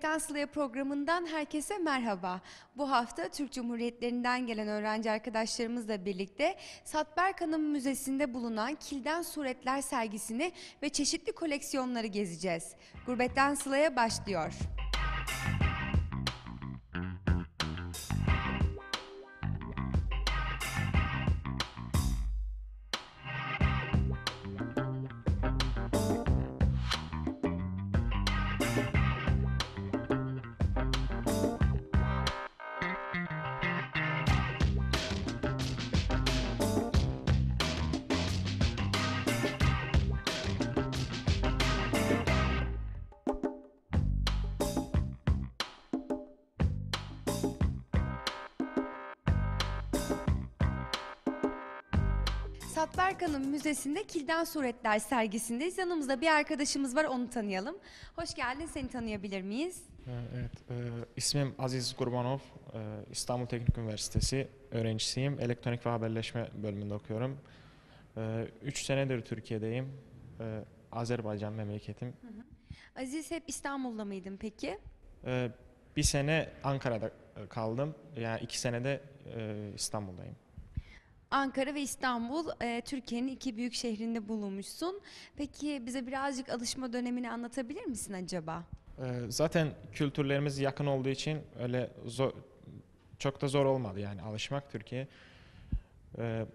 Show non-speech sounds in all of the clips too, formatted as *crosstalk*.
Frekanslıya programından herkese merhaba. Bu hafta Türk Cumhuriyetlerinden gelen öğrenci arkadaşlarımızla birlikte Satberk Hanım Müzesi'nde bulunan Kilden Suretler sergisini ve çeşitli koleksiyonları gezeceğiz. Gurbetten Sıla'ya başlıyor. Müzik Berkan'ın müzesinde Kilden Suretler sergisindeyiz. Yanımızda bir arkadaşımız var onu tanıyalım. Hoş geldin seni tanıyabilir miyiz? Ee, evet, e, ismim Aziz Kurbanov, e, İstanbul Teknik Üniversitesi öğrencisiyim. Elektronik ve haberleşme bölümünde okuyorum. 3 e, senedir Türkiye'deyim. E, Azerbaycan memleketim. Hı hı. Aziz hep İstanbul'da mıydın peki? E, bir sene Ankara'da kaldım. Yani iki senede e, İstanbul'dayım. Ankara ve İstanbul e, Türkiye'nin iki büyük şehrinde bulunmuşsun. Peki bize birazcık alışma dönemini anlatabilir misin acaba? E, zaten kültürlerimiz yakın olduğu için öyle zor, çok da zor olmadı yani alışmak Türkiye. E,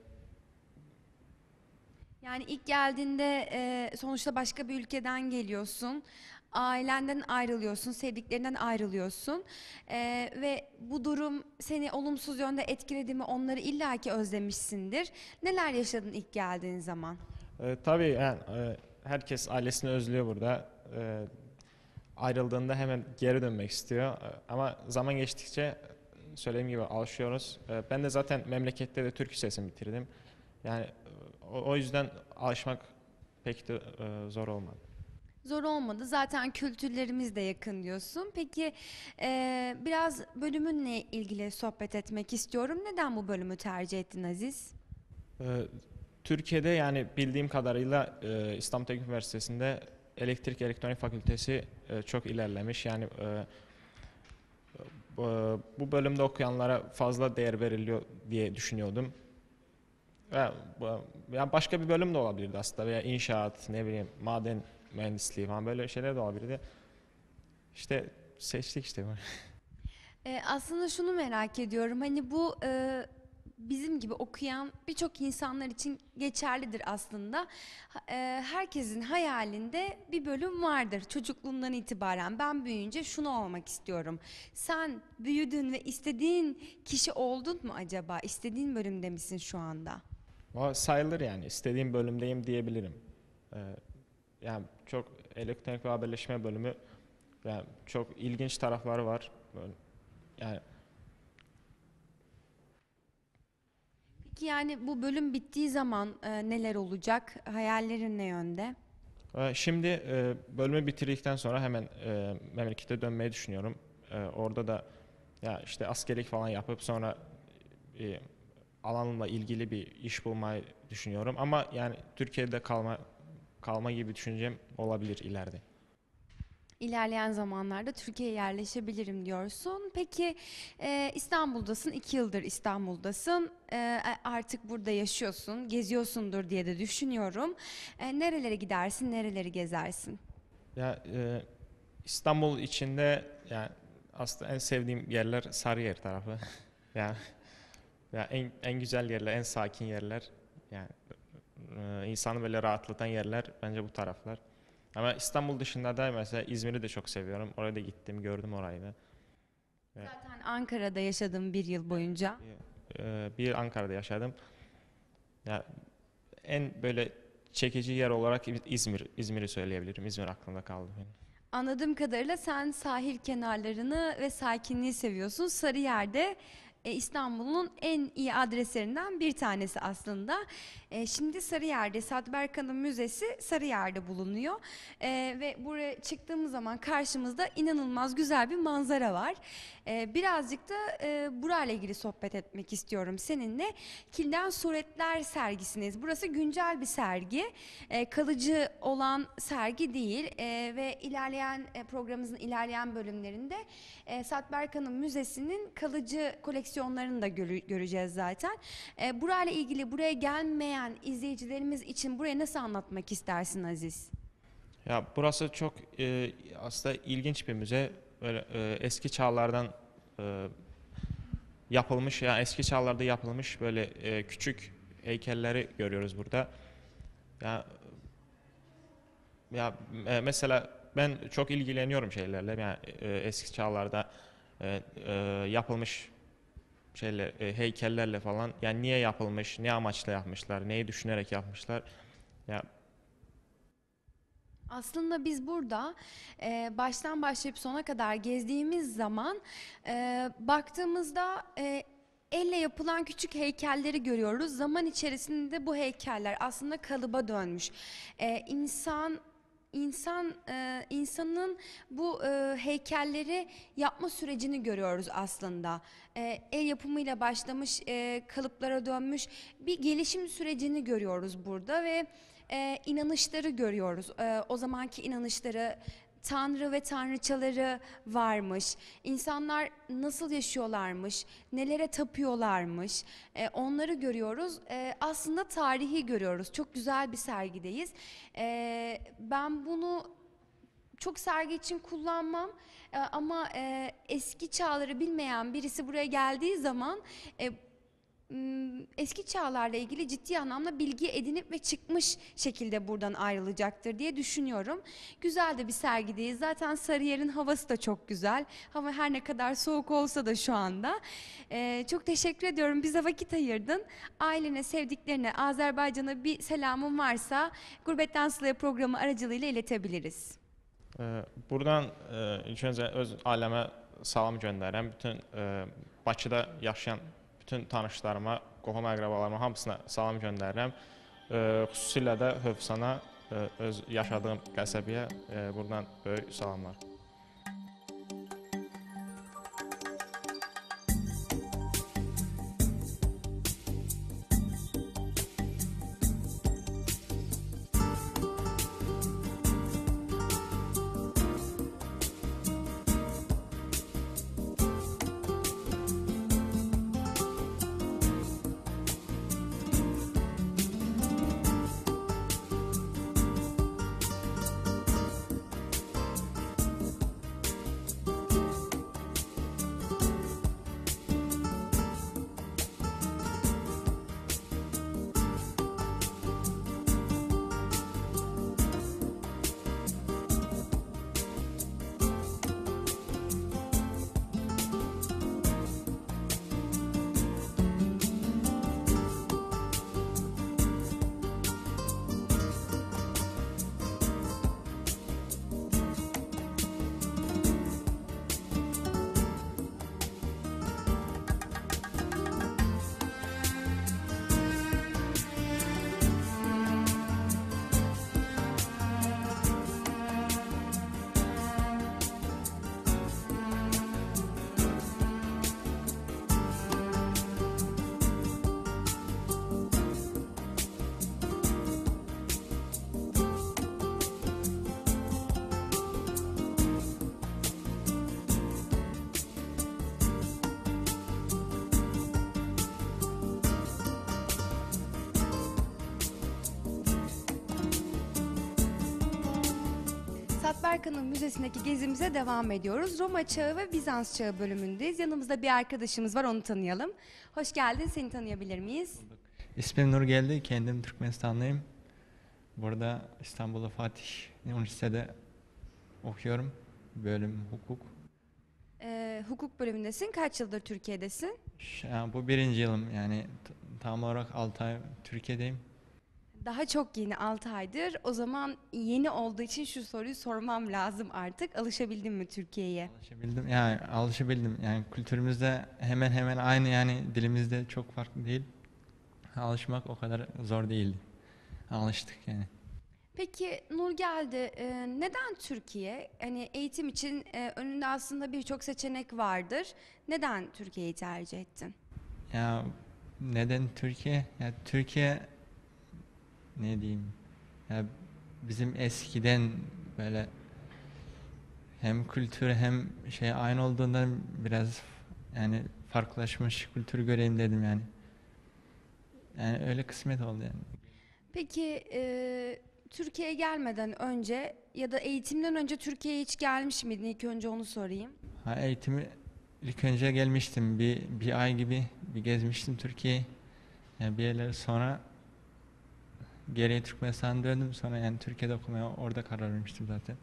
yani ilk geldiğinde e, sonuçta başka bir ülkeden geliyorsun ailenden ayrılıyorsun, sevdiklerinden ayrılıyorsun e, ve bu durum seni olumsuz yönde etkiledi mi onları illaki özlemişsindir. Neler yaşadın ilk geldiğin zaman? E, tabii yani, e, herkes ailesini özlüyor burada. E, ayrıldığında hemen geri dönmek istiyor ama zaman geçtikçe söylediğim gibi alışıyoruz. E, ben de zaten memlekette de Türk Lisesi'ni bitirdim. Yani o, o yüzden alışmak pek de e, zor olmadı zor olmadı. Zaten kültürlerimiz de yakın diyorsun. Peki e, biraz bölümünle ilgili sohbet etmek istiyorum. Neden bu bölümü tercih ettin Aziz? Ee, Türkiye'de yani bildiğim kadarıyla e, İstanbul Teknik Üniversitesi'nde elektrik elektronik fakültesi e, çok ilerlemiş. Yani e, bu e, bölümde okuyanlara fazla değer veriliyor diye düşünüyordum. Ya başka bir bölüm de olabilirdi aslında veya inşaat, ne bileyim maden mühendisliği falan böyle şeyler de olabilir de işte seçtik işte böyle. *laughs* E, aslında şunu merak ediyorum hani bu e, bizim gibi okuyan birçok insanlar için geçerlidir aslında. E, herkesin hayalinde bir bölüm vardır çocukluğundan itibaren. Ben büyüyünce şunu olmak istiyorum. Sen büyüdün ve istediğin kişi oldun mu acaba? İstediğin bölümde misin şu anda? Sayılır yani istediğim bölümdeyim diyebilirim. Ee, yani çok elektronik ve haberleşme bölümü yani çok ilginç tarafları var. yani Peki yani bu bölüm bittiği zaman e, neler olacak? Hayallerin ne yönde? E, şimdi e, bölümü bitirdikten sonra hemen e, memlekete dönmeyi düşünüyorum. E, orada da ya işte askerlik falan yapıp sonra e, alanımla ilgili bir iş bulmayı düşünüyorum. Ama yani Türkiye'de kalma kalma gibi düşüncem olabilir ileride. İlerleyen zamanlarda Türkiye'ye yerleşebilirim diyorsun. Peki e, İstanbul'dasın, iki yıldır İstanbul'dasın. E, e artık burada yaşıyorsun, geziyorsundur diye de düşünüyorum. E, nerelere gidersin, nereleri gezersin? Ya e, İstanbul içinde yani aslında en sevdiğim yerler Sarıyer tarafı. *laughs* yani ya en en güzel yerler, en sakin yerler. Yani e, insanı böyle rahatlatan yerler bence bu taraflar. Ama İstanbul dışında da mesela İzmir'i de çok seviyorum. Oraya da gittim, gördüm orayı da. Zaten Ankara'da yaşadım bir yıl boyunca. Ee, Bir Ankara'da yaşadım. Ya en böyle çekici yer olarak İzmir, İzmir'i söyleyebilirim. İzmir aklımda kaldı benim. Anladığım kadarıyla sen sahil kenarlarını ve sakinliği seviyorsun. Sarıyer'de e, İstanbul'un en iyi adreslerinden bir tanesi aslında. E, şimdi Sarıyer'de Sad Berkan'ın müzesi Sarıyer'de bulunuyor e, ve buraya çıktığımız zaman karşımızda inanılmaz güzel bir manzara var. birazcık da e, burayla ilgili sohbet etmek istiyorum seninle. Kilden Suretler sergisiniz. Burası güncel bir sergi. kalıcı olan sergi değil ve ilerleyen programımızın ilerleyen bölümlerinde e, Sad Berkan'ın müzesinin kalıcı koleksiyonu versiyonlarını da göreceğiz zaten. E, burayla ilgili buraya gelmeyen izleyicilerimiz için burayı nasıl anlatmak istersin Aziz? Ya burası çok e, aslında ilginç bir müze. Böyle e, eski çağlardan e, yapılmış yani eski çağlarda yapılmış böyle e, küçük heykelleri görüyoruz burada. Ya ya e, mesela ben çok ilgileniyorum şeylerle. Yani e, eski çağlarda e, e, yapılmış şeyle e, heykellerle falan yani niye yapılmış, ne amaçla yapmışlar, neyi düşünerek yapmışlar. Ya aslında biz burada e, baştan başlayıp sona kadar gezdiğimiz zaman e, baktığımızda e, elle yapılan küçük heykelleri görüyoruz. Zaman içerisinde bu heykeller aslında kalıba dönmüş. E, insan insan e, insanın bu e, heykelleri yapma sürecini görüyoruz aslında. E, el yapımıyla başlamış, e, kalıplara dönmüş bir gelişim sürecini görüyoruz burada ve e, inanışları görüyoruz. E, o zamanki inanışları tanrı ve tanrıçaları varmış. İnsanlar nasıl yaşıyorlarmış, nelere tapıyorlarmış e, onları görüyoruz. E, aslında tarihi görüyoruz. Çok güzel bir sergideyiz. E, ben bunu çok sergi için kullanmam e, ama e, eski çağları bilmeyen birisi buraya geldiği zaman e, eski çağlarla ilgili ciddi anlamda bilgi edinip ve çıkmış şekilde buradan ayrılacaktır diye düşünüyorum. Güzel de bir sergideyiz. Zaten Sarıyer'in havası da çok güzel. Hava her ne kadar soğuk olsa da şu anda. Ee, çok teşekkür ediyorum. Bize vakit ayırdın. Ailene, sevdiklerine, Azerbaycan'a bir selamın varsa Gurbet Sıla'ya programı aracılığıyla iletebiliriz. Buradan ilk öncə öz aileme salam gönderen Bütün Bakıda yaşayan bütün tanışlarıma, qohum əqrəbalarıma hamısına salam göndərirəm. Xüsusilə də Hövsana, e, öz yaşadığım qəsəbiyə e, buradan böyük salamlar. Berkan'ın müzesindeki gezimize devam ediyoruz. Roma Çağı ve Bizans Çağı bölümündeyiz. Yanımızda bir arkadaşımız var, onu tanıyalım. Hoş geldin, seni tanıyabilir miyiz? Bulduk. İsmim Nur Geldi, kendim Türkmenistanlıyım. Burada İstanbul'da Fatih Üniversitesi'de okuyorum. Bölüm hukuk. Ee, hukuk bölümündesin. Kaç yıldır Türkiye'desin? Şu an bu birinci yılım yani tam olarak 6 ay Türkiye'deyim. Daha çok yeni 6 aydır. O zaman yeni olduğu için şu soruyu sormam lazım artık. Alışabildim mi Türkiye'ye? Alışabildim. Yani alışabildim. Yani kültürümüzde hemen hemen aynı yani dilimizde çok farklı değil. Alışmak o kadar zor değildi. Alıştık yani. Peki Nur geldi. Ee, neden Türkiye? Hani eğitim için e, önünde aslında birçok seçenek vardır. Neden Türkiye'yi tercih ettin? Ya neden Türkiye? Ya Türkiye ne diyeyim ya bizim eskiden böyle hem kültür hem şey aynı olduğundan biraz yani farklılaşmış kültür göreyim dedim yani. Yani öyle kısmet oldu yani. Peki e, Türkiye'ye gelmeden önce ya da eğitimden önce Türkiye'ye hiç gelmiş miydin? İlk önce onu sorayım. Ha eğitimi ilk önce gelmiştim bir bir ay gibi bir gezmiştim Türkiye'yi. Yani bir yerler sonra Geriye Türkmenistan'a döndüm sonra yani Türkiye'de okumaya orada karar vermiştim zaten.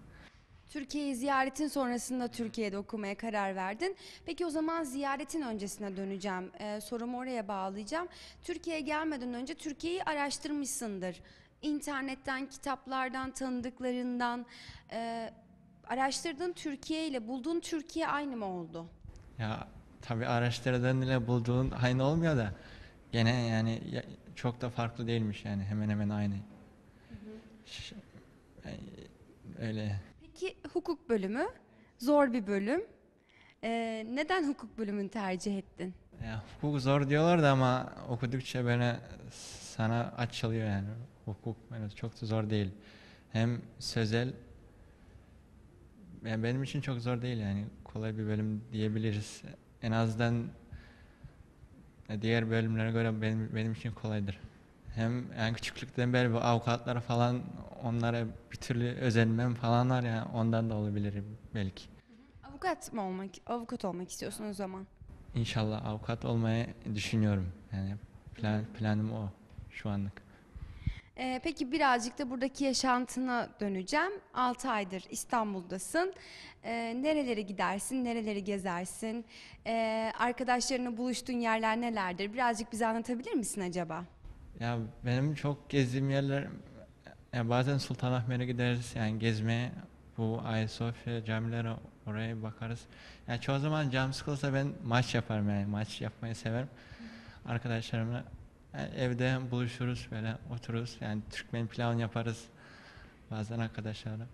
Türkiye'yi ziyaretin sonrasında Türkiye'de okumaya karar verdin. Peki o zaman ziyaretin öncesine döneceğim. Ee, sorumu oraya bağlayacağım. Türkiye'ye gelmeden önce Türkiye'yi araştırmışsındır. İnternetten, kitaplardan, tanıdıklarından e, araştırdığın Türkiye ile bulduğun Türkiye aynı mı oldu? Ya tabii araştırdığın ile bulduğun aynı olmuyor da gene yani çok da farklı değilmiş yani hemen hemen aynı. Hı hı. Yani öyle. Peki hukuk bölümü zor bir bölüm. Ee, neden hukuk bölümünü tercih ettin? Ya, hukuk zor diyorlar da ama okudukça bana sana açılıyor yani. Hukuk böyle çok da zor değil. Hem sözel yani benim için çok zor değil yani kolay bir bölüm diyebiliriz. En azından e, diğer bölümlere göre benim, benim için kolaydır. Hem yani küçüklükten beri bu avukatlar falan onlara bir türlü özenmem falan var ya yani ondan da olabilir belki. Avukat mı olmak, avukat olmak istiyorsun o zaman? İnşallah avukat olmayı düşünüyorum. Yani plan, planım o şu anlık. E, peki birazcık da buradaki yaşantına döneceğim. 6 aydır İstanbul'dasın. E, nerelere gidersin, nereleri gezersin? E, ee, arkadaşlarına buluştuğun yerler nelerdir? Birazcık bize anlatabilir misin acaba? Ya benim çok gezdiğim yerler ya bazen Sultanahmet'e gideriz yani gezmeye bu Ayasofya camilere oraya bakarız. Ya çoğu zaman cam sıkılsa ben maç yaparım yani maç yapmayı severim. Arkadaşlarımla yani e, evde buluşuruz böyle otururuz. Yani Türkmen plan yaparız bazen arkadaşlarla.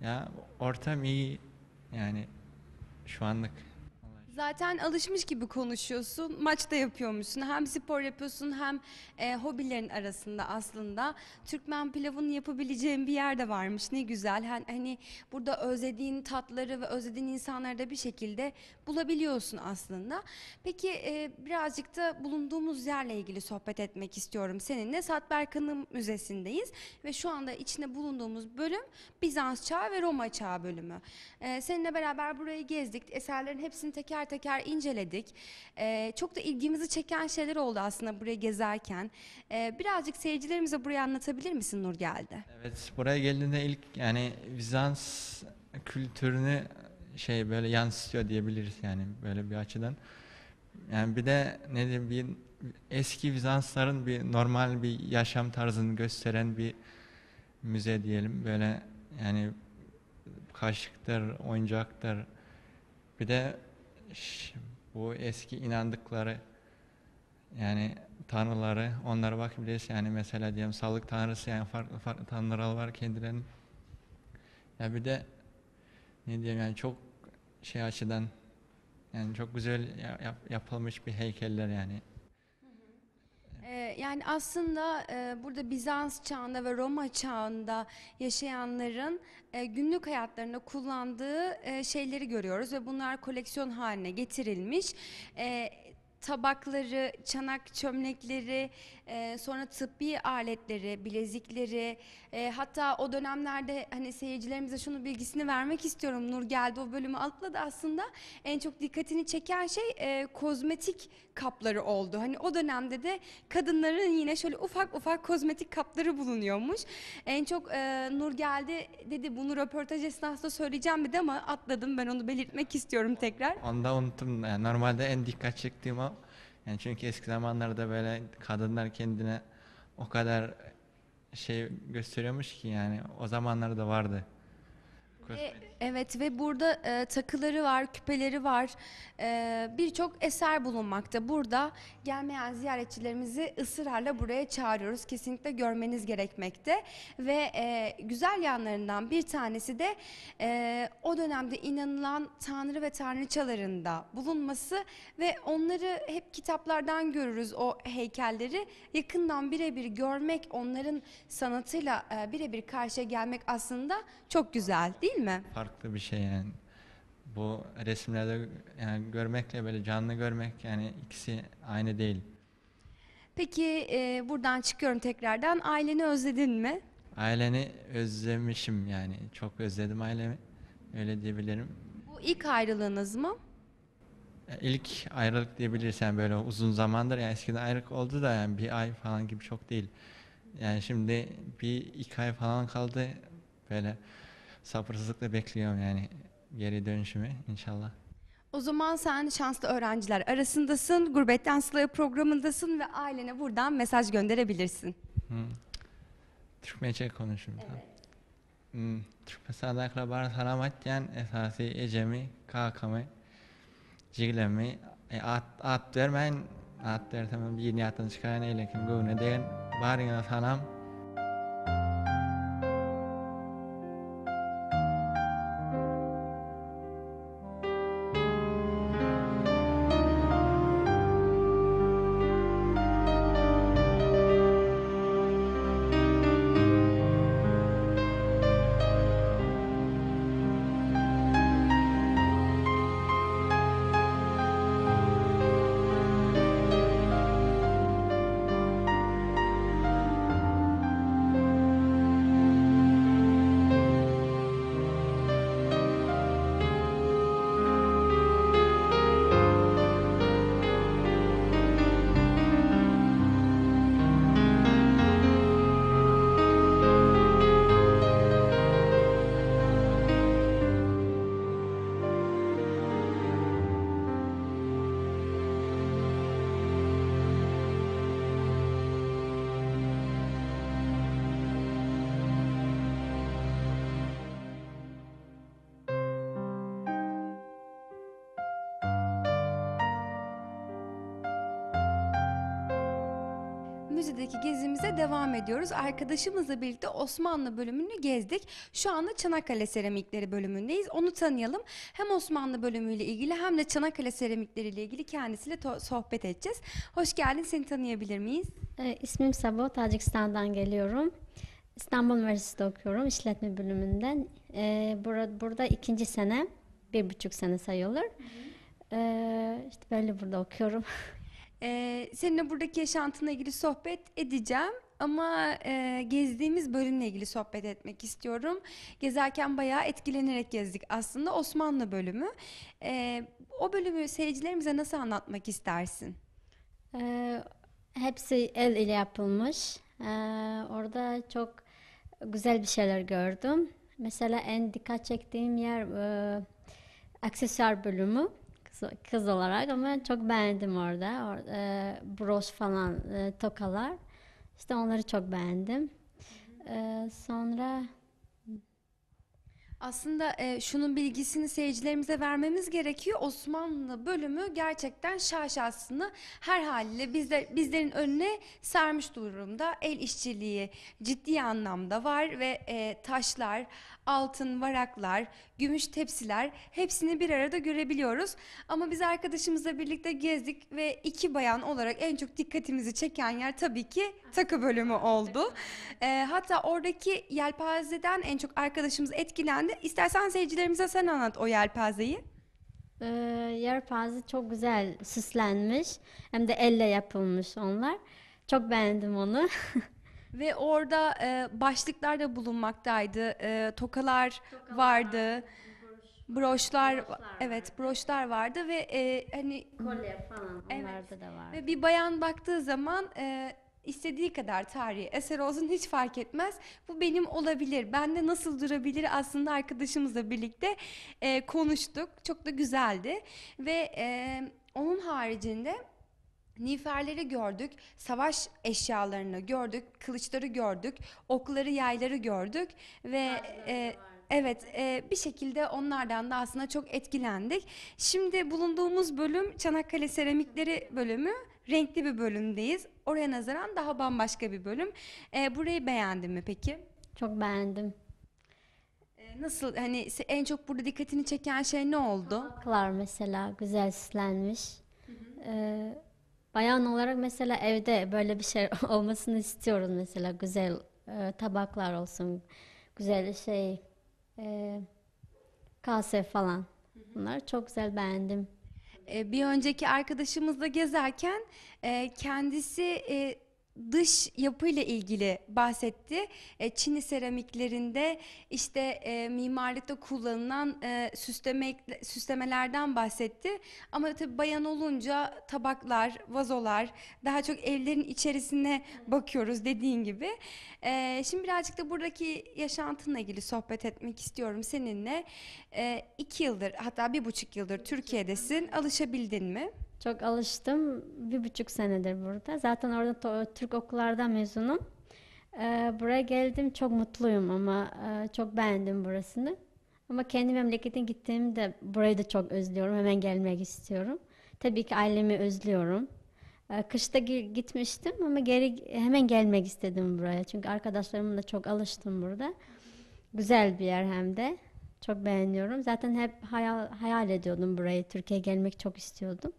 Ya ortam iyi yani şu anlık. Zaten alışmış gibi konuşuyorsun, maç da yapıyormuşsun. Hem spor yapıyorsun hem e, hobilerin arasında aslında. Türkmen pilavını yapabileceğin bir yer de varmış, ne güzel. Hani, burada özlediğin tatları ve özlediğin insanları da bir şekilde bulabiliyorsun aslında. Peki e, birazcık da bulunduğumuz yerle ilgili sohbet etmek istiyorum seninle. Satberk Hanım Müzesi'ndeyiz ve şu anda içinde bulunduğumuz bölüm Bizans Çağı ve Roma Çağı bölümü. E, seninle beraber burayı gezdik, eserlerin hepsini teker teker teker inceledik. E, çok da ilgimizi çeken şeyler oldu aslında buraya gezerken. E, birazcık seyircilerimize burayı anlatabilir misin Nur geldi? Evet buraya geldiğinde ilk yani Bizans kültürünü şey böyle yansıtıyor diyebiliriz yani böyle bir açıdan. Yani bir de ne diyeyim bir eski Bizansların bir normal bir yaşam tarzını gösteren bir müze diyelim. Böyle yani kaşıktır, oyuncaktır. Bir de bu eski inandıkları yani tanrıları onlara bakabiliriz. Şey, yani mesela diyelim sağlık tanrısı yani farklı farklı tanrılar var kendilerinin. Ya bir de ne diyeyim yani çok şey açıdan yani çok güzel yap, yapılmış bir heykeller yani ee, yani aslında e, burada Bizans çağında ve Roma çağında yaşayanların e, günlük hayatlarında kullandığı e, şeyleri görüyoruz ve bunlar koleksiyon haline getirilmiş tabakları, çanak çömlekleri, e, sonra tıbbi aletleri, bilezikleri, e, hatta o dönemlerde hani seyircilerimize şunu bilgisini vermek istiyorum. Nur geldi o bölümü atladı aslında en çok dikkatini çeken şey e, kozmetik kapları oldu. Hani o dönemde de kadınların yine şöyle ufak ufak kozmetik kapları bulunuyormuş. En çok e, Nur geldi dedi bunu röportaj esnasında söyleyeceğim bir de ama atladım ben onu belirtmek istiyorum tekrar. Onda unuttum. normalde en dikkat çektiğim an yani çünkü eski zamanlarda böyle kadınlar kendine o kadar şey gösteriyormuş ki yani o zamanlarda vardı. Kosmetik. Evet ve burada e, takıları var, küpeleri var. E, Birçok eser bulunmakta. Burada gelmeyen ziyaretçilerimizi ısrarla buraya çağırıyoruz. Kesinlikle görmeniz gerekmekte. Ve e, güzel yanlarından bir tanesi de e, o dönemde inanılan tanrı ve tanrıçalarında bulunması ve onları hep kitaplardan görürüz o heykelleri. Yakından birebir görmek, onların sanatıyla e, birebir karşıya gelmek aslında çok güzel değil mi? Pardon farklı bir şey yani. Bu resimlerde yani görmekle böyle canlı görmek yani ikisi aynı değil. Peki e, buradan çıkıyorum tekrardan. Aileni özledin mi? Aileni özlemişim yani. Çok özledim ailemi. Öyle diyebilirim. Bu ilk ayrılığınız mı? E, ilk ayrılık diyebilirsen böyle uzun zamandır yani eskiden ayrılık oldu da yani bir ay falan gibi çok değil. Yani şimdi bir iki ay falan kaldı böyle sabırsızlıkla bekliyorum yani geri dönüşümü inşallah. O zaman sen şanslı öğrenciler arasındasın, Gurbetten Sıla'ya programındasın ve ailene buradan mesaj gönderebilirsin. Hmm. Türkmece konuşayım. Evet. Tamam. Türkmece akrabar salamatken esası ecemi, kakami, ciglemi, e, at, at dermen, at dertem bir niyetten çıkayan eylekim gövne deyin, barına salam, Gazi'deki gezimize devam ediyoruz. Arkadaşımızla birlikte Osmanlı bölümünü gezdik. Şu anda Çanakkale seramikleri bölümündeyiz. Onu tanıyalım. Hem Osmanlı bölümüyle ilgili hem de Çanakkale seramikleri ile ilgili kendisiyle sohbet edeceğiz. Hoş geldin. Seni tanıyabilir miyiz? E, ismim Sabo. Tacikistan'dan geliyorum. İstanbul Üniversitesi'de okuyorum. işletme bölümünden. E, ee, burada, burada ikinci sene. Bir buçuk sene sayılır. Hı hı. E, işte böyle burada okuyorum. *laughs* Ee, seninle buradaki yaşantına ilgili sohbet edeceğim. Ama e, gezdiğimiz bölümle ilgili sohbet etmek istiyorum. Gezerken bayağı etkilenerek gezdik aslında Osmanlı bölümü. E, o bölümü seyircilerimize nasıl anlatmak istersin? Ee, hepsi el ile yapılmış. Ee, orada çok güzel bir şeyler gördüm. Mesela en dikkat çektiğim yer e, aksesuar bölümü kız olarak ama çok beğendim orada. Or, e, broş falan e, tokalar. İşte onları çok beğendim. E, sonra aslında e, şunun bilgisini seyircilerimize vermemiz gerekiyor. Osmanlı bölümü gerçekten şaşasını her haliyle bizler, bizlerin önüne sermiş durumda. El işçiliği ciddi anlamda var ve e, taşlar, altın, varaklar, gümüş tepsiler hepsini bir arada görebiliyoruz. Ama biz arkadaşımızla birlikte gezdik ve iki bayan olarak en çok dikkatimizi çeken yer tabii ki takı bölümü oldu. E, hatta oradaki yelpazeden en çok arkadaşımız etkilendi. İstersen seyircilerimize sen anlat o yelpazeyi. Ee, yelpaze çok güzel süslenmiş. Hem de elle yapılmış onlar. Çok beğendim onu. *laughs* Ve orada e, başlıklar da bulunmaktaydı. E, tokalar, tokalar vardı. Broşlar, broşlar evet broşlar vardı ve e, hani kolye falan evet. onlarda da vardı. Ve bir bayan baktığı zaman e, istediği kadar tarihi eser olsun hiç fark etmez. Bu benim olabilir. ben de nasıl durabilir aslında arkadaşımızla birlikte e, konuştuk. Çok da güzeldi ve e, onun haricinde Niferleri gördük, savaş eşyalarını gördük, kılıçları gördük, okları, yayları gördük ve e, Evet, e, bir şekilde onlardan da aslında çok etkilendik. Şimdi bulunduğumuz bölüm Çanakkale Seramikleri bölümü. Renkli bir bölümdeyiz. Oraya nazaran daha bambaşka bir bölüm. E, burayı beğendin mi peki? Çok beğendim. E, nasıl hani en çok burada dikkatini çeken şey ne oldu? Tabaklar mesela güzel süslenmiş. Hı hı. E, Bayan olarak mesela evde böyle bir şey *laughs* olmasını istiyoruz mesela güzel e, tabaklar olsun, güzel şey e, kase falan. Bunları çok güzel beğendim. E, bir önceki arkadaşımızla gezerken e, kendisi e, dış yapıyla ilgili bahsetti. E, Çin'i seramiklerinde işte e, mimarlıkta kullanılan e, süsleme süslemelerden bahsetti. Ama tabii bayan olunca tabaklar, vazolar, daha çok evlerin içerisine bakıyoruz dediğin gibi. E, şimdi birazcık da buradaki yaşantınla ilgili sohbet etmek istiyorum seninle. E, iki yıldır hatta bir buçuk yıldır Türkiye'desin. Alışabildin mi? Çok alıştım. Bir buçuk senedir burada. Zaten orada Türk okullardan mezunum. Ee, buraya geldim. Çok mutluyum ama e, çok beğendim burasını. Ama kendi memleketine gittiğimde burayı da çok özlüyorum. Hemen gelmek istiyorum. Tabii ki ailemi özlüyorum. Ee, kışta gitmiştim ama geri hemen gelmek istedim buraya. Çünkü arkadaşlarımla çok alıştım burada. Güzel bir yer hem de. Çok beğeniyorum. Zaten hep hayal, hayal ediyordum burayı. Türkiye'ye gelmek çok istiyordum.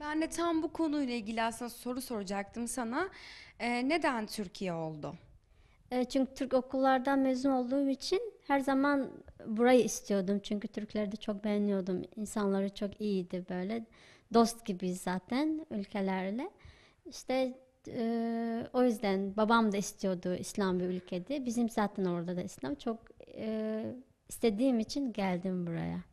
Ben de tam bu konuyla ilgili aslında soru soracaktım sana. Ee, neden Türkiye oldu? Ee, çünkü Türk okullardan mezun olduğum için her zaman burayı istiyordum. Çünkü Türkleri de çok beğeniyordum. İnsanları çok iyiydi böyle. Dost gibi zaten ülkelerle. İşte e, o yüzden babam da istiyordu İslam bir ülkede. Bizim zaten orada da İslam çok e, istediğim için geldim buraya.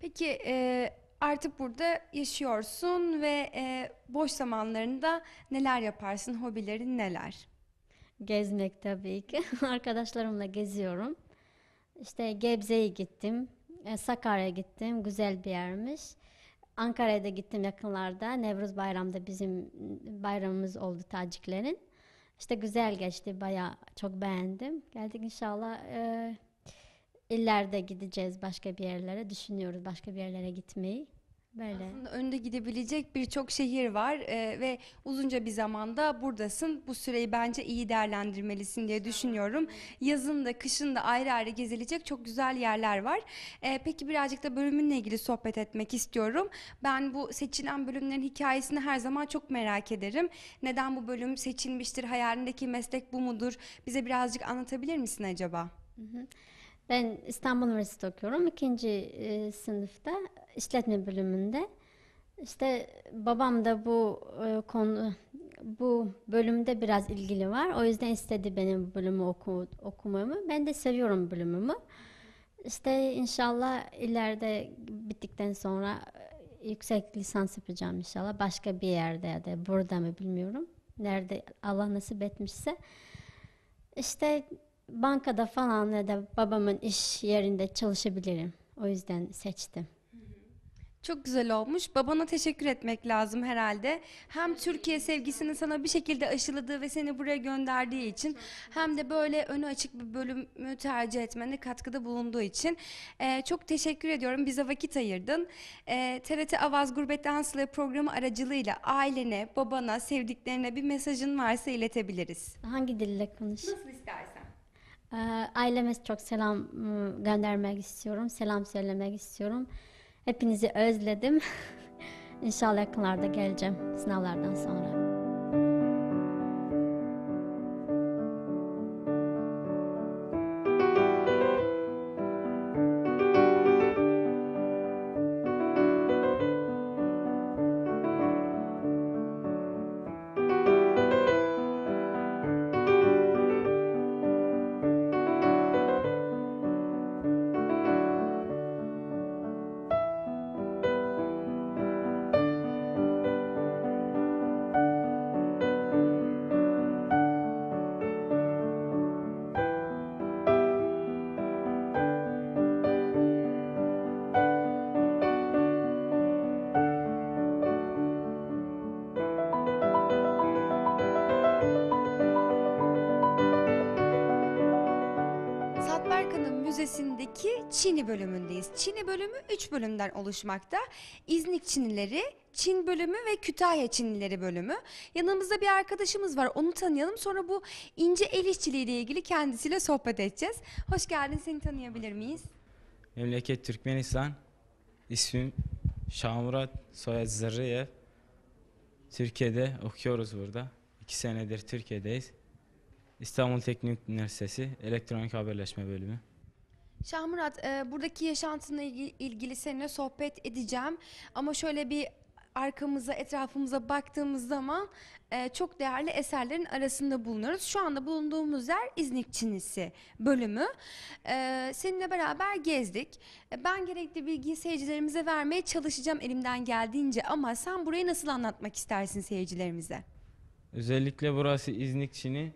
Peki e, artık burada yaşıyorsun ve e, boş zamanlarında neler yaparsın, hobilerin neler? Gezmek tabii ki. *laughs* Arkadaşlarımla geziyorum. İşte Gebze'ye gittim, e, Sakarya'ya gittim, güzel bir yermiş. Ankara'ya da gittim yakınlarda. Nevruz Bayram'da bizim bayramımız oldu Taciklerin. İşte güzel geçti, bayağı çok beğendim. Geldik inşallah e, illerde gideceğiz başka bir yerlere. Düşünüyoruz başka bir yerlere gitmeyi. Böyle. Aslında önde gidebilecek birçok şehir var e, ve uzunca bir zamanda buradasın. Bu süreyi bence iyi değerlendirmelisin diye düşünüyorum. Yazın da kışın da ayrı ayrı gezilecek çok güzel yerler var. E, peki birazcık da bölümünle ilgili sohbet etmek istiyorum. Ben bu seçilen bölümlerin hikayesini her zaman çok merak ederim. Neden bu bölüm seçilmiştir? Hayalindeki meslek bu mudur? Bize birazcık anlatabilir misin acaba? Hı hı. Ben İstanbul Üniversitesi'de okuyorum. ikinci e, sınıfta işletme bölümünde. İşte babam da bu e, konu bu bölümde biraz ilgili var. O yüzden istedi benim bu bölümü oku, okumamı. Ben de seviyorum bölümümü. İşte inşallah ileride bittikten sonra e, yüksek lisans yapacağım inşallah. Başka bir yerde ya da burada mı bilmiyorum. Nerede Allah nasip etmişse. İşte bankada falan ya da babamın iş yerinde çalışabilirim. O yüzden seçtim. Çok güzel olmuş. Babana teşekkür etmek lazım herhalde. Hem Türkiye sevgisini sana bir şekilde aşıladığı ve seni buraya gönderdiği için hem de böyle önü açık bir bölümü tercih etmene katkıda bulunduğu için ee, çok teşekkür ediyorum. Bize vakit ayırdın. Ee, TRT Avaz Gurbet Dansları programı aracılığıyla ailene, babana, sevdiklerine bir mesajın varsa iletebiliriz. Hangi dille konuş? Nasıl istersen. Ee, aileme çok selam ıı, göndermek istiyorum. Selam söylemek istiyorum. Hepinizi özledim. *laughs* İnşallah yakınlarda geleceğim sınavlardan sonra. Çini bölümündeyiz. Çini bölümü 3 bölümden oluşmakta. İznik Çinileri, Çin bölümü ve Kütahya Çinileri bölümü. Yanımızda bir arkadaşımız var. Onu tanıyalım. Sonra bu ince el işçiliği ile ilgili kendisiyle sohbet edeceğiz. Hoş geldin. Seni tanıyabilir miyiz? Memleket Türkmenistan. İsmim Şamurat Soyad Zırrıyev. Türkiye'de okuyoruz burada. İki senedir Türkiye'deyiz. İstanbul Teknik Üniversitesi Elektronik Haberleşme Bölümü. Şahmurat, e, buradaki yaşantınla ilgili, seninle sohbet edeceğim. Ama şöyle bir arkamıza, etrafımıza baktığımız zaman e, çok değerli eserlerin arasında bulunuyoruz. Şu anda bulunduğumuz yer İznik Çinisi bölümü. E, seninle beraber gezdik. E, ben gerekli bilgiyi seyircilerimize vermeye çalışacağım elimden geldiğince ama sen burayı nasıl anlatmak istersin seyircilerimize? Özellikle burası İznik Çin'i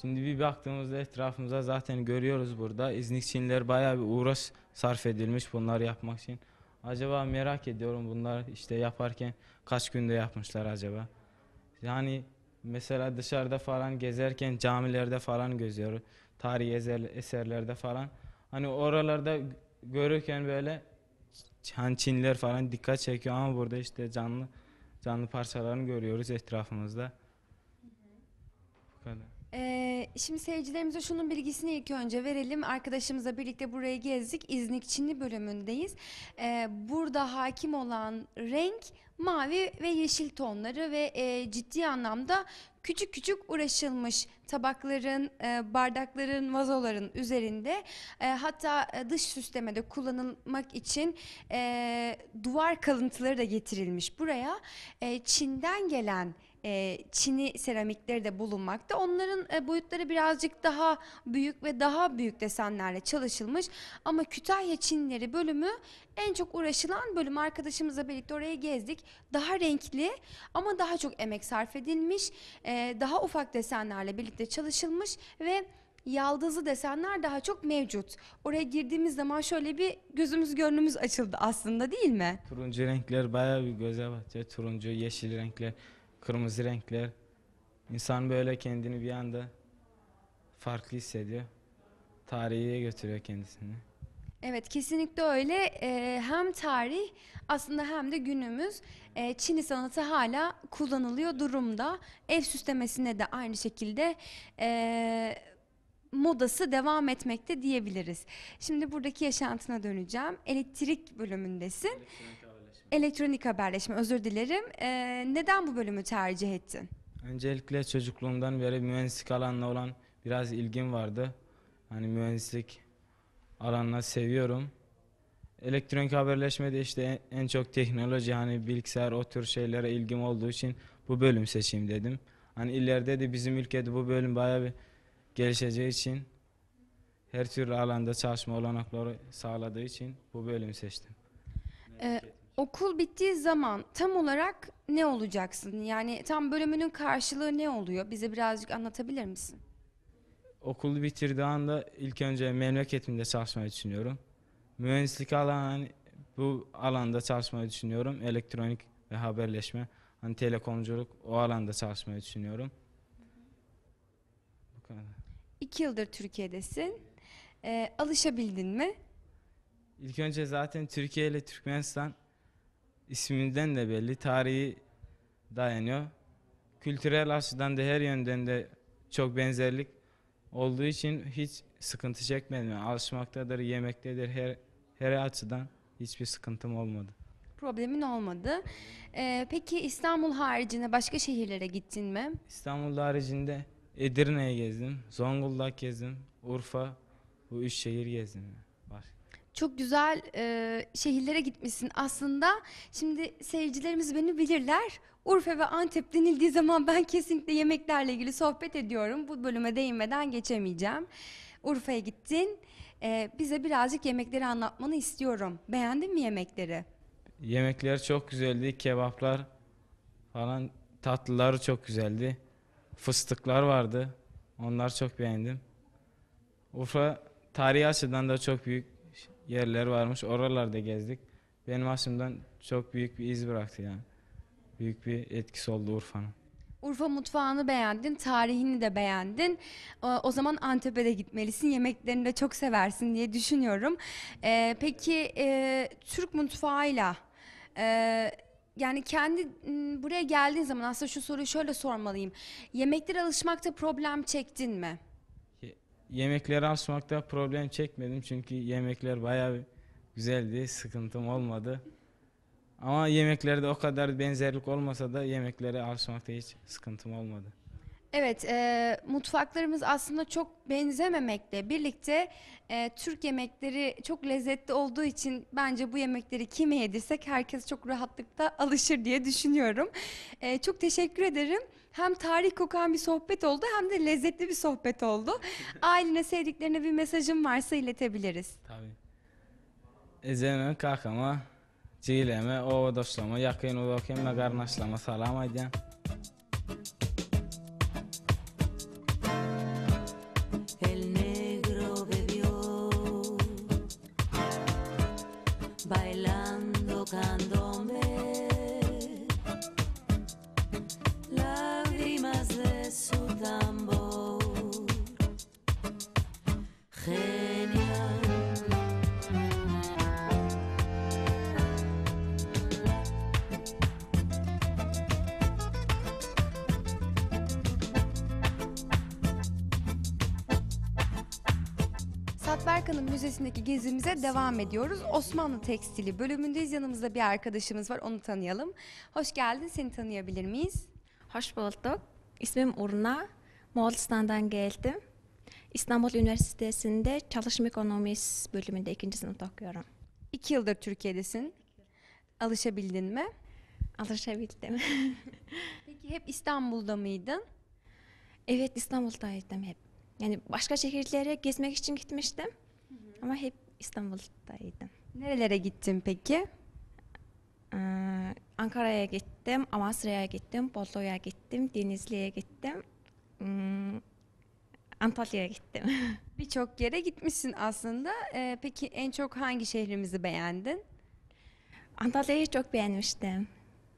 Şimdi bir baktığımızda etrafımıza zaten görüyoruz burada. İznik Çinliler bayağı bir uğraş sarf edilmiş bunları yapmak için. Acaba merak ediyorum bunlar işte yaparken kaç günde yapmışlar acaba? Yani mesela dışarıda falan gezerken camilerde falan gözüyoruz. Tarihi eser, eserlerde falan. Hani oralarda görürken böyle hani Çinliler falan dikkat çekiyor ama burada işte canlı canlı parçalarını görüyoruz etrafımızda. Bu kadar. Ee, şimdi seyircilerimize şunun bilgisini ilk önce verelim. Arkadaşımızla birlikte burayı gezdik. İznik Çinli bölümündeyiz. Ee, burada hakim olan renk mavi ve yeşil tonları ve e, ciddi anlamda küçük küçük uğraşılmış tabakların, e, bardakların, vazoların üzerinde e, hatta e, dış süslemede kullanılmak için e, duvar kalıntıları da getirilmiş buraya. E, Çin'den gelen e, çini seramikleri de bulunmakta. Onların e, boyutları birazcık daha büyük ve daha büyük desenlerle çalışılmış. Ama Kütahya Çinleri bölümü en çok uğraşılan bölüm. Arkadaşımızla birlikte oraya gezdik. Daha renkli ama daha çok emek sarf edilmiş. E, daha ufak desenlerle birlikte çalışılmış ve yaldızlı desenler daha çok mevcut. Oraya girdiğimiz zaman şöyle bir gözümüz gönlümüz açıldı aslında değil mi? Turuncu renkler bayağı bir göze batıyor. Turuncu, yeşil renkler kırmızı renkler. İnsan böyle kendini bir anda farklı hissediyor. Tarihe götürüyor kendisini. Evet kesinlikle öyle. Ee, hem tarih aslında hem de günümüz e, ee, Çini sanatı hala kullanılıyor durumda. Ev süslemesine de aynı şekilde e, modası devam etmekte diyebiliriz. Şimdi buradaki yaşantına döneceğim. Elektrik bölümündesin. Elektrik. Elektronik haberleşme özür dilerim. Ee, neden bu bölümü tercih ettin? Öncelikle çocukluğumdan beri mühendislik alanına olan biraz ilgim vardı. Hani mühendislik alanına seviyorum. Elektronik haberleşme de işte en çok teknoloji hani bilgisayar o tür şeylere ilgim olduğu için bu bölüm seçeyim dedim. Hani ileride de bizim ülkede bu bölüm bayağı bir gelişeceği için her türlü alanda çalışma olanakları sağladığı için bu bölümü seçtim. Ee, Okul bittiği zaman tam olarak ne olacaksın? Yani tam bölümünün karşılığı ne oluyor? Bize birazcık anlatabilir misin? Okulu bitirdiği anda ilk önce memleketimde çalışmayı düşünüyorum. Mühendislik alanı hani bu alanda çalışmayı düşünüyorum. Elektronik ve haberleşme, hani telekomculuk o alanda çalışmayı düşünüyorum. Bu kadar. İki yıldır Türkiye'desin. Ee, alışabildin mi? İlk önce zaten Türkiye ile Türkmenistan isminden de belli. Tarihi dayanıyor. Kültürel açıdan da her yönden de çok benzerlik olduğu için hiç sıkıntı çekmedim. Yani alışmaktadır, yemektedir her, her açıdan hiçbir sıkıntım olmadı. Problemin olmadı. Ee, peki İstanbul haricinde başka şehirlere gittin mi? İstanbul haricinde Edirne'ye gezdim, Zonguldak gezdim, Urfa bu üç şehir gezdim çok güzel e, şehirlere gitmişsin. Aslında şimdi seyircilerimiz beni bilirler. Urfa ve Antep denildiği zaman ben kesinlikle yemeklerle ilgili sohbet ediyorum. Bu bölüme değinmeden geçemeyeceğim. Urfa'ya gittin. E, bize birazcık yemekleri anlatmanı istiyorum. Beğendin mi yemekleri? Yemekler çok güzeldi. Kebaplar falan tatlılar çok güzeldi. Fıstıklar vardı. Onlar çok beğendim. Urfa tarihi açıdan da çok büyük yerler varmış. Oralarda gezdik. Benim açımdan çok büyük bir iz bıraktı yani. Büyük bir etkisi oldu Urfa'nın. Urfa mutfağını beğendin, tarihini de beğendin. O zaman Antep'e de gitmelisin, yemeklerini de çok seversin diye düşünüyorum. Ee, peki e, Türk mutfağıyla e, yani kendi buraya geldiğin zaman aslında şu soruyu şöyle sormalıyım. Yemeklere alışmakta problem çektin mi? Yemekleri açmakta problem çekmedim çünkü yemekler bayağı güzeldi, sıkıntım olmadı. Ama yemeklerde o kadar benzerlik olmasa da yemeklere alışmakta hiç sıkıntım olmadı. Evet, e, mutfaklarımız aslında çok benzememekle birlikte e, Türk yemekleri çok lezzetli olduğu için bence bu yemekleri kime yedirsek herkes çok rahatlıkla alışır diye düşünüyorum. E, çok teşekkür ederim hem tarih kokan bir sohbet oldu hem de lezzetli bir sohbet oldu. *laughs* Ailene, sevdiklerine bir mesajım varsa iletebiliriz. Tabii. Ezenin kakama, cileme, ovadoşlama, yakın ulokyama, karnaşlama, selam edem. Mahallesi'ndeki gezimize devam ediyoruz. Osmanlı Tekstili bölümündeyiz. Yanımızda bir arkadaşımız var. Onu tanıyalım. Hoş geldin. Seni tanıyabilir miyiz? Hoş bulduk. İsmim Urna. Moğolistan'dan geldim. İstanbul Üniversitesi'nde çalışma ekonomisi bölümünde ikinci sınıfta okuyorum. İki yıldır Türkiye'desin. Alışabildin mi? Alışabildim. *laughs* Peki hep İstanbul'da mıydın? Evet İstanbul'daydım hep. Yani başka şehirlere gezmek için gitmiştim. Hı hı. Ama hep İstanbul'daydım. Nerelere gittin peki? Ee, Ankara'ya gittim, Amasra'ya gittim, Bolu'ya gittim, Denizli'ye gittim. Hmm, Antalya'ya gittim. *laughs* Birçok yere gitmişsin aslında. Ee, peki en çok hangi şehrimizi beğendin? Antalya'yı çok beğenmiştim.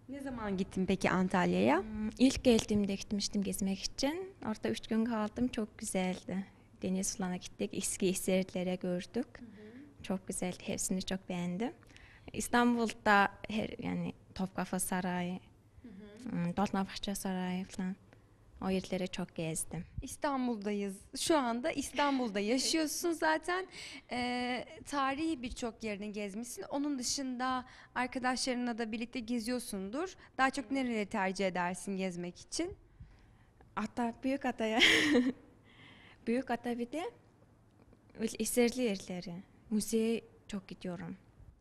Ne zaman gittin peki Antalya'ya? Hmm, ilk geldiğimde gitmiştim gezmek için. Orada üç gün kaldım, çok güzeldi. Deniz Sulan'a gittik. Eski eserlere gördük. Hı hı. Çok güzel. Hepsini çok beğendim. İstanbul'da her yani Topkapı Sarayı, ıı, Dolmabahçe Sarayı falan. O yerleri çok gezdim. İstanbul'dayız. Şu anda İstanbul'da yaşıyorsun zaten. E, tarihi birçok yerini gezmişsin. Onun dışında arkadaşlarınla da birlikte geziyorsundur. Daha çok nereleri tercih edersin gezmek için? Hatta büyük adaya *laughs* büyük Atavi'de eserli yerleri, müzeye çok gidiyorum.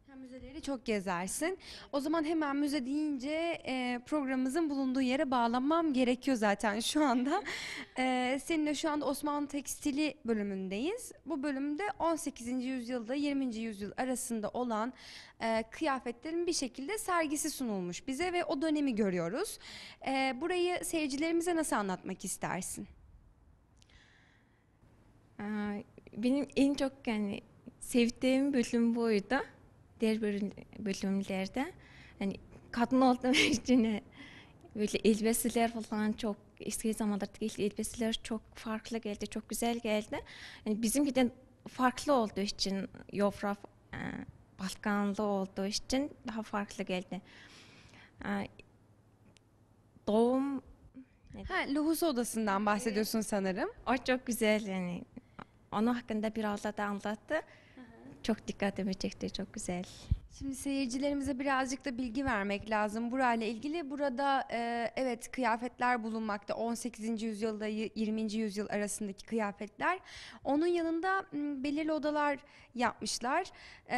Hem müzeleri çok gezersin. O zaman hemen müze deyince e, programımızın bulunduğu yere bağlamam gerekiyor zaten şu anda. E, seninle şu anda Osmanlı Tekstili bölümündeyiz. Bu bölümde 18. yüzyılda 20. yüzyıl arasında olan e, kıyafetlerin bir şekilde sergisi sunulmuş bize ve o dönemi görüyoruz. E, burayı seyircilerimize nasıl anlatmak istersin? benim en çok yani sevdiğim bölüm buydu. Diğer bölümlerde yani kadın olduğum *laughs* için böyle elbiseler falan çok eski zamanlardaki elbiseler çok farklı geldi, çok güzel geldi. Yani bizimkiden farklı olduğu için Yofra e, Balkanlı olduğu için daha farklı geldi. E, doğum Ha, Luhus Odası'ndan bahsediyorsun sanırım. O çok güzel yani. Onun hakkında bir ağızla da anlattı. Çok dikkatimi çekti, çok güzel. Şimdi seyircilerimize birazcık da bilgi vermek lazım burayla ilgili. Burada e, evet kıyafetler bulunmakta. 18. yüzyılda 20. yüzyıl arasındaki kıyafetler. Onun yanında belirli odalar yapmışlar. E,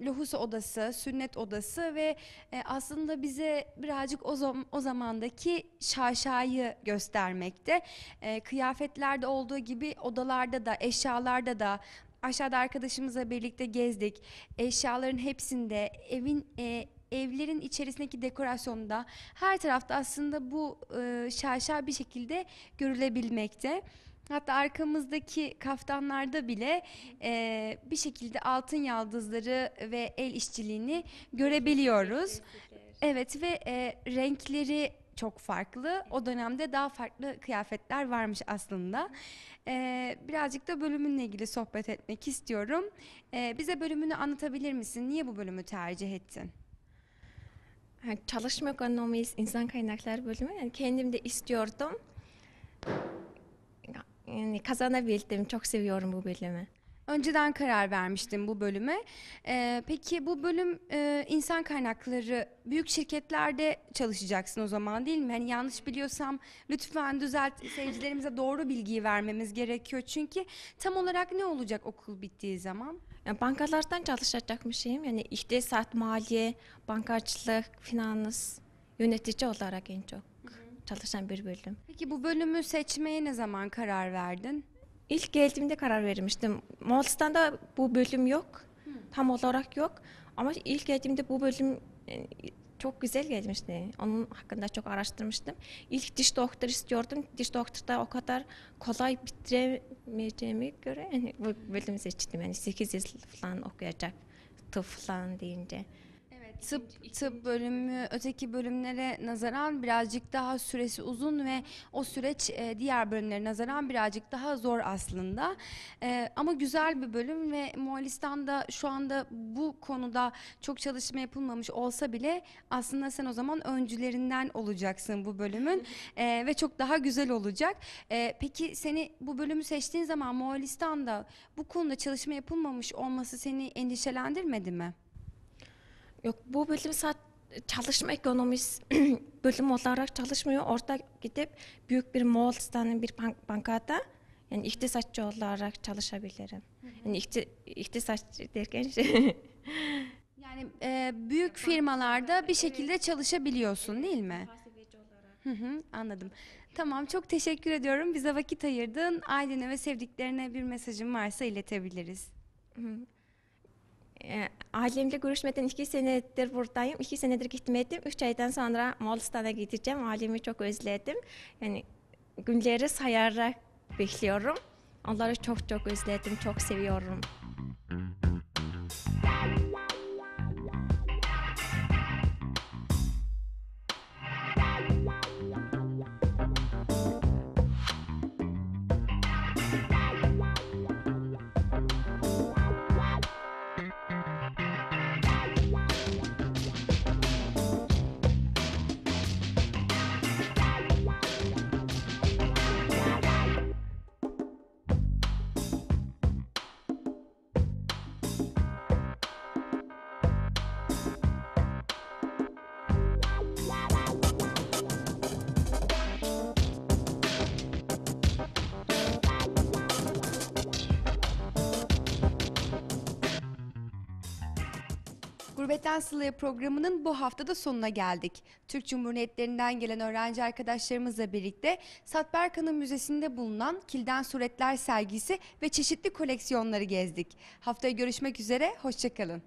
Lohusa odası, sünnet odası ve e, aslında bize birazcık o, zam o zamandaki şaşayı göstermekte. E, kıyafetlerde olduğu gibi odalarda da, eşyalarda da Aşağıda arkadaşımızla birlikte gezdik. Eşyaların hepsinde, evin e, evlerin içerisindeki dekorasyonda her tarafta aslında bu e, şaşa bir şekilde görülebilmekte. Hatta arkamızdaki kaftanlarda bile e, bir şekilde altın yaldızları ve el işçiliğini görebiliyoruz. Evet ve e, renkleri çok farklı. O dönemde daha farklı kıyafetler varmış aslında. Ee, birazcık da bölümünle ilgili sohbet etmek istiyorum. Ee, bize bölümünü anlatabilir misin? Niye bu bölümü tercih ettin? Yani çalışma ekonomisi, insan kaynakları bölümü. Yani kendim de istiyordum. Yani kazanabildim. Çok seviyorum bu bölümü. Önceden karar vermiştim bu bölüme. Ee, peki bu bölüm e, insan kaynakları büyük şirketlerde çalışacaksın o zaman değil mi? Hani yanlış biliyorsam lütfen düzelt seyircilerimize doğru bilgiyi vermemiz gerekiyor. Çünkü tam olarak ne olacak okul bittiği zaman? Yani bankalardan çalışacakmışım. Yani ihtisat, maliye, bankacılık, finans, yönetici olarak en çok çalışan bir bölüm. Peki bu bölümü seçmeye ne zaman karar verdin? İlk geldiğimde karar vermiştim. Moğolistan'da bu bölüm yok. Tam olarak yok. Ama ilk geldiğimde bu bölüm e, çok güzel gelmişti. Onun hakkında çok araştırmıştım. İlk diş doktor istiyordum. Diş doktor da o kadar kolay bitiremeyeceğime göre yani bu bölümü seçtim. Yani 8 yıl falan okuyacak tıp falan deyince tıp tıp bölümü öteki bölümlere nazaran birazcık daha süresi uzun ve o süreç e, diğer bölümlere nazaran birazcık daha zor aslında. E, ama güzel bir bölüm ve Moğolistan'da şu anda bu konuda çok çalışma yapılmamış olsa bile aslında sen o zaman öncülerinden olacaksın bu bölümün *laughs* e, ve çok daha güzel olacak. E, peki seni bu bölümü seçtiğin zaman Moğolistan'da bu konuda çalışma yapılmamış olması seni endişelendirmedi mi? Yok bu bölüm sadece çalışma ekonomisi *clears throat* bölüm olarak çalışmıyor. Orada gidip büyük bir Moğolistan'ın bir bank bankada yani iktisatçı olarak çalışabilirim. Yani ikti, iktisatçı derken şey. *laughs* yani e, büyük firmalarda bir şekilde çalışabiliyorsun değil mi? Hı hı, anladım. Tamam çok teşekkür ediyorum. Bize vakit ayırdın. Ailene ve sevdiklerine bir mesajın varsa iletebiliriz. Hı. Ee, ailemle görüşmeden iki senedir buradayım. İki senedir gitmedim. Üç aydan sonra Moğolistan'a gideceğim. Ailemi çok özledim. Yani günleri sayarak bekliyorum. Onları çok çok özledim, çok seviyorum. Gurbetten Sıla'ya programının bu haftada sonuna geldik. Türk Cumhuriyetlerinden gelen öğrenci arkadaşlarımızla birlikte Satberkan'ın müzesinde bulunan Kilden Suretler sergisi ve çeşitli koleksiyonları gezdik. Haftaya görüşmek üzere, hoşçakalın.